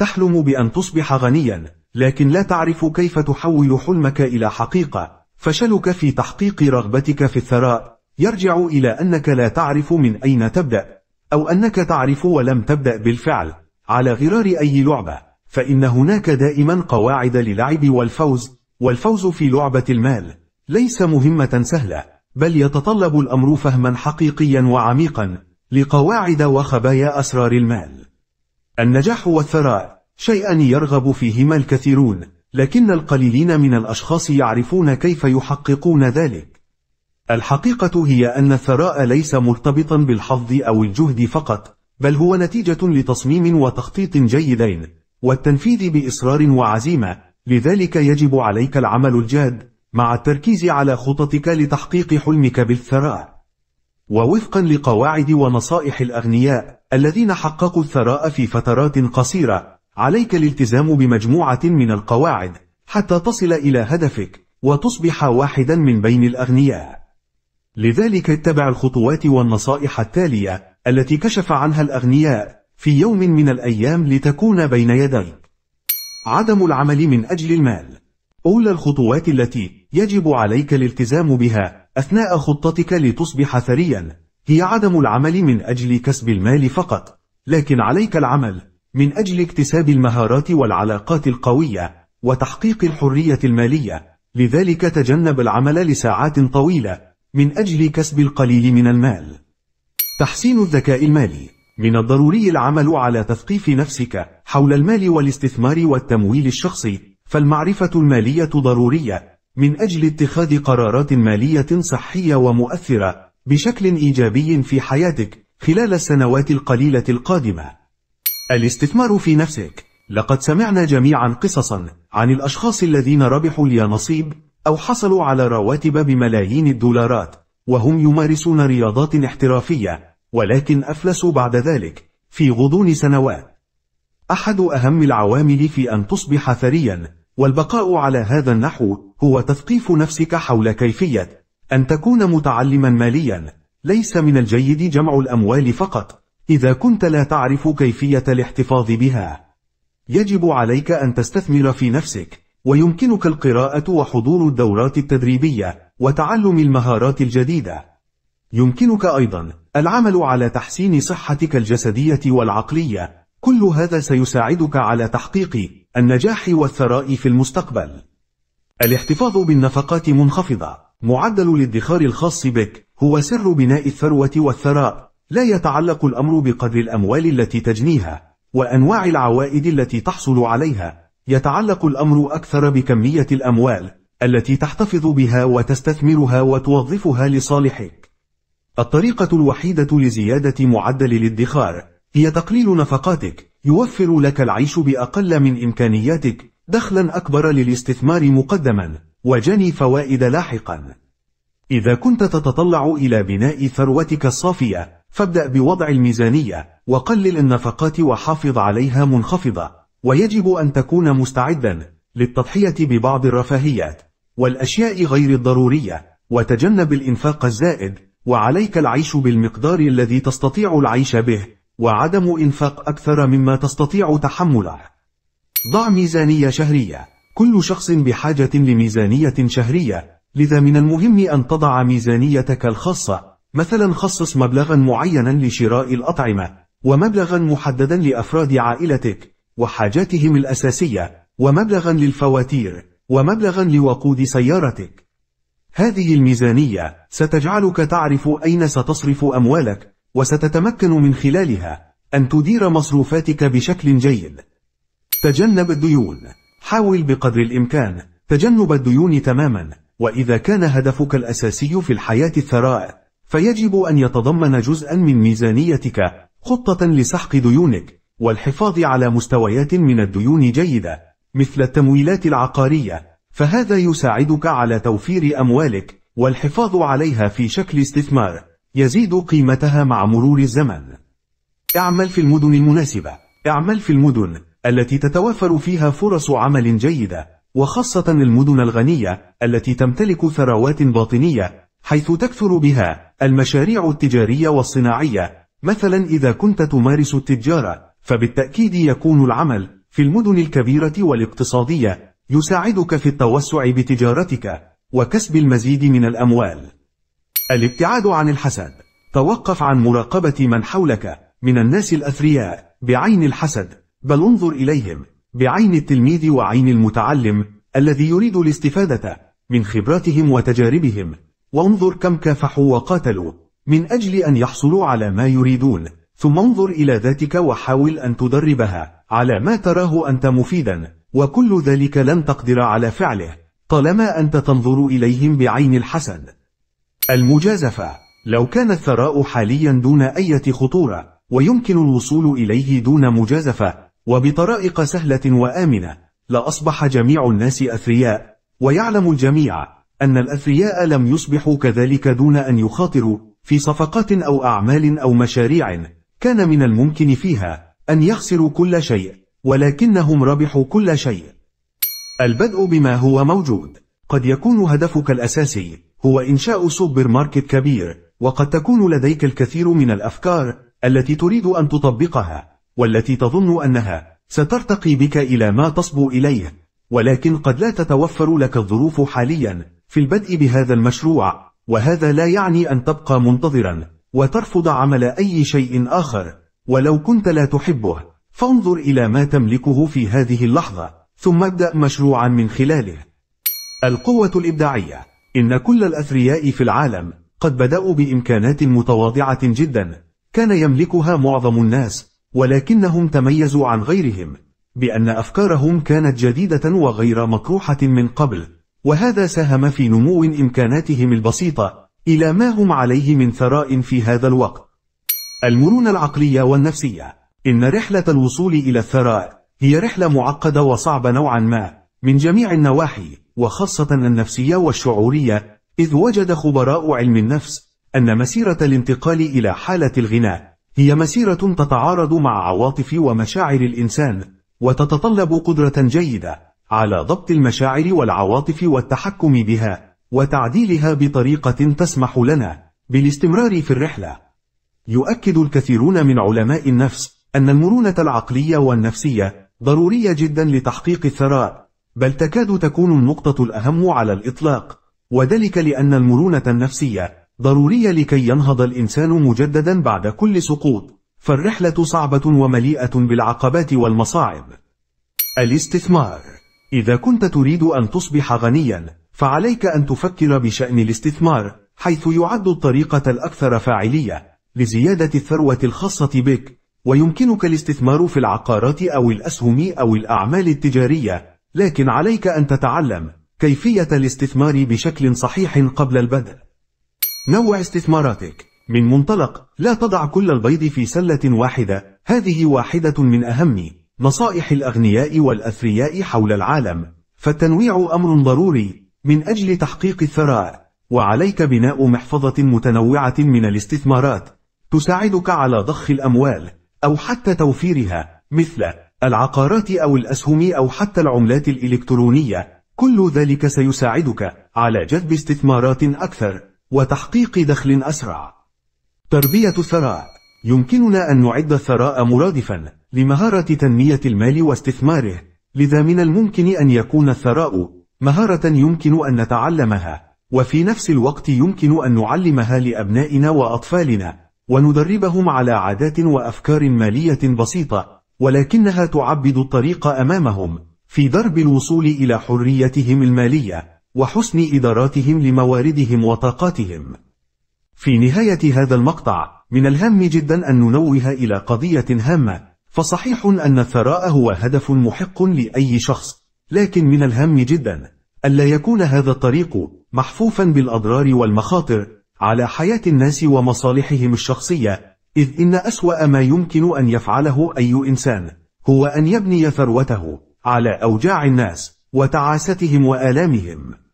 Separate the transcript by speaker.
Speaker 1: تحلم بأن تصبح غنيا لكن لا تعرف كيف تحول حلمك إلى حقيقة فشلك في تحقيق رغبتك في الثراء يرجع إلى أنك لا تعرف من أين تبدأ أو أنك تعرف ولم تبدأ بالفعل على غرار أي لعبة فإن هناك دائما قواعد للعب والفوز والفوز في لعبة المال ليس مهمة سهلة بل يتطلب الأمر فهما حقيقيا وعميقا لقواعد وخبايا أسرار المال النجاح والثراء شيئان يرغب فيهما الكثيرون لكن القليلين من الأشخاص يعرفون كيف يحققون ذلك الحقيقة هي أن الثراء ليس مرتبطا بالحظ أو الجهد فقط بل هو نتيجة لتصميم وتخطيط جيدين والتنفيذ بإصرار وعزيمة لذلك يجب عليك العمل الجاد مع التركيز على خططك لتحقيق حلمك بالثراء ووفقا لقواعد ونصائح الأغنياء الذين حققوا الثراء في فترات قصيرة عليك الالتزام بمجموعة من القواعد حتى تصل إلى هدفك وتصبح واحدا من بين الأغنياء لذلك اتبع الخطوات والنصائح التالية التي كشف عنها الأغنياء في يوم من الأيام لتكون بين يديك عدم العمل من أجل المال أولى الخطوات التي يجب عليك الالتزام بها أثناء خطتك لتصبح ثريا هي عدم العمل من أجل كسب المال فقط لكن عليك العمل من أجل اكتساب المهارات والعلاقات القوية وتحقيق الحرية المالية لذلك تجنب العمل لساعات طويلة من أجل كسب القليل من المال تحسين الذكاء المالي من الضروري العمل على تثقيف نفسك حول المال والاستثمار والتمويل الشخصي فالمعرفة المالية ضرورية من أجل اتخاذ قرارات مالية صحية ومؤثرة بشكل إيجابي في حياتك خلال السنوات القليلة القادمة. الاستثمار في نفسك لقد سمعنا جميعا قصصا عن الأشخاص الذين ربحوا اليانصيب أو حصلوا على رواتب بملايين الدولارات وهم يمارسون رياضات احترافية ولكن أفلسوا بعد ذلك في غضون سنوات. أحد أهم العوامل في أن تصبح ثريا والبقاء على هذا النحو هو تثقيف نفسك حول كيفية أن تكون متعلما ماليا ليس من الجيد جمع الأموال فقط إذا كنت لا تعرف كيفية الاحتفاظ بها يجب عليك أن تستثمر في نفسك ويمكنك القراءة وحضور الدورات التدريبية وتعلم المهارات الجديدة يمكنك أيضا العمل على تحسين صحتك الجسدية والعقلية كل هذا سيساعدك على تحقيق النجاح والثراء في المستقبل الاحتفاظ بالنفقات منخفضة معدل الادخار الخاص بك هو سر بناء الثروة والثراء لا يتعلق الأمر بقدر الأموال التي تجنيها وأنواع العوائد التي تحصل عليها يتعلق الأمر أكثر بكمية الأموال التي تحتفظ بها وتستثمرها وتوظفها لصالحك الطريقة الوحيدة لزيادة معدل الادخار هي تقليل نفقاتك يوفر لك العيش بأقل من إمكانياتك دخلا أكبر للاستثمار مقدما وجني فوائد لاحقا إذا كنت تتطلع إلى بناء ثروتك الصافية فابدأ بوضع الميزانية وقلل النفقات وحافظ عليها منخفضة ويجب أن تكون مستعدا للتضحية ببعض الرفاهيات والأشياء غير الضرورية وتجنب الإنفاق الزائد وعليك العيش بالمقدار الذي تستطيع العيش به وعدم إنفاق أكثر مما تستطيع تحمله. ضع ميزانية شهرية. كل شخص بحاجة لميزانية شهرية، لذا من المهم أن تضع ميزانيتك الخاصة. مثلا خصص مبلغا معينا لشراء الأطعمة، ومبلغا محددا لأفراد عائلتك، وحاجاتهم الأساسية، ومبلغا للفواتير، ومبلغا لوقود سيارتك. هذه الميزانية ستجعلك تعرف أين ستصرف أموالك، وستتمكن من خلالها أن تدير مصروفاتك بشكل جيد. تجنب الديون. حاول بقدر الإمكان تجنب الديون تماما، وإذا كان هدفك الأساسي في الحياة الثراء، فيجب أن يتضمن جزءا من ميزانيتك خطة لسحق ديونك، والحفاظ على مستويات من الديون جيدة، مثل التمويلات العقارية، فهذا يساعدك على توفير أموالك والحفاظ عليها في شكل استثمار. يزيد قيمتها مع مرور الزمن. اعمل في المدن المناسبة. اعمل في المدن التي تتوفر فيها فرص عمل جيدة، وخاصة المدن الغنية التي تمتلك ثروات باطنية، حيث تكثر بها المشاريع التجارية والصناعية. مثلا إذا كنت تمارس التجارة، فبالتأكيد يكون العمل في المدن الكبيرة والاقتصادية يساعدك في التوسع بتجارتك وكسب المزيد من الأموال. الابتعاد عن الحسد توقف عن مراقبة من حولك من الناس الأثرياء بعين الحسد بل انظر إليهم بعين التلميذ وعين المتعلم الذي يريد الاستفادة من خبراتهم وتجاربهم وانظر كم كافحوا وقاتلوا من أجل أن يحصلوا على ما يريدون ثم انظر إلى ذاتك وحاول أن تدربها على ما تراه أنت مفيدا وكل ذلك لن تقدر على فعله طالما أنت تنظر إليهم بعين الحسد المجازفة لو كان الثراء حاليا دون أية خطورة ويمكن الوصول إليه دون مجازفة وبطرائق سهلة وآمنة لأصبح جميع الناس أثرياء ويعلم الجميع أن الأثرياء لم يصبحوا كذلك دون أن يخاطروا في صفقات أو أعمال أو مشاريع كان من الممكن فيها أن يخسروا كل شيء ولكنهم ربحوا كل شيء البدء بما هو موجود قد يكون هدفك الأساسي هو إنشاء سوبر ماركت كبير وقد تكون لديك الكثير من الأفكار التي تريد أن تطبقها والتي تظن أنها سترتقي بك إلى ما تصبو إليه ولكن قد لا تتوفر لك الظروف حاليا في البدء بهذا المشروع وهذا لا يعني أن تبقى منتظرا وترفض عمل أي شيء آخر ولو كنت لا تحبه فانظر إلى ما تملكه في هذه اللحظة ثم ابدأ مشروعا من خلاله القوة الإبداعية إن كل الأثرياء في العالم قد بدأوا بإمكانات متواضعة جدا كان يملكها معظم الناس ولكنهم تميزوا عن غيرهم بأن أفكارهم كانت جديدة وغير مطروحة من قبل وهذا ساهم في نمو إمكاناتهم البسيطة إلى ما هم عليه من ثراء في هذا الوقت المرونة العقلية والنفسية إن رحلة الوصول إلى الثراء هي رحلة معقدة وصعبة نوعا ما من جميع النواحي وخاصة النفسية والشعورية إذ وجد خبراء علم النفس أن مسيرة الانتقال إلى حالة الغناء هي مسيرة تتعارض مع عواطف ومشاعر الإنسان وتتطلب قدرة جيدة على ضبط المشاعر والعواطف والتحكم بها وتعديلها بطريقة تسمح لنا بالاستمرار في الرحلة. يؤكد الكثيرون من علماء النفس أن المرونة العقلية والنفسية ضرورية جدا لتحقيق الثراء بل تكاد تكون النقطة الأهم على الإطلاق وذلك لأن المرونة النفسية ضرورية لكي ينهض الإنسان مجددا بعد كل سقوط فالرحلة صعبة ومليئة بالعقبات والمصاعب الاستثمار إذا كنت تريد أن تصبح غنيا فعليك أن تفكر بشأن الاستثمار حيث يعد الطريقة الأكثر فاعلية لزيادة الثروة الخاصة بك ويمكنك الاستثمار في العقارات أو الأسهم أو الأعمال التجارية لكن عليك أن تتعلم كيفية الاستثمار بشكل صحيح قبل البدء. نوع استثماراتك من منطلق لا تضع كل البيض في سلة واحدة، هذه واحدة من أهم نصائح الأغنياء والأثرياء حول العالم، فالتنويع أمر ضروري من أجل تحقيق الثراء، وعليك بناء محفظة متنوعة من الاستثمارات تساعدك على ضخ الأموال أو حتى توفيرها مثل العقارات أو الأسهم أو حتى العملات الإلكترونية كل ذلك سيساعدك على جذب استثمارات أكثر وتحقيق دخل أسرع تربية الثراء يمكننا أن نعد الثراء مرادفا لمهارة تنمية المال واستثماره لذا من الممكن أن يكون الثراء مهارة يمكن أن نتعلمها وفي نفس الوقت يمكن أن نعلمها لأبنائنا وأطفالنا وندربهم على عادات وأفكار مالية بسيطة ولكنها تعبد الطريق أمامهم في درب الوصول إلى حريتهم المالية وحسن إداراتهم لمواردهم وطاقاتهم. في نهاية هذا المقطع من الهام جدا أن ننوه إلى قضية هامة فصحيح أن الثراء هو هدف محق لأي شخص لكن من الهام جدا ألا يكون هذا الطريق محفوفا بالأضرار والمخاطر على حياة الناس ومصالحهم الشخصية إذ إن أسوأ ما يمكن أن يفعله أي إنسان هو أن يبني ثروته على أوجاع الناس وتعاستهم وآلامهم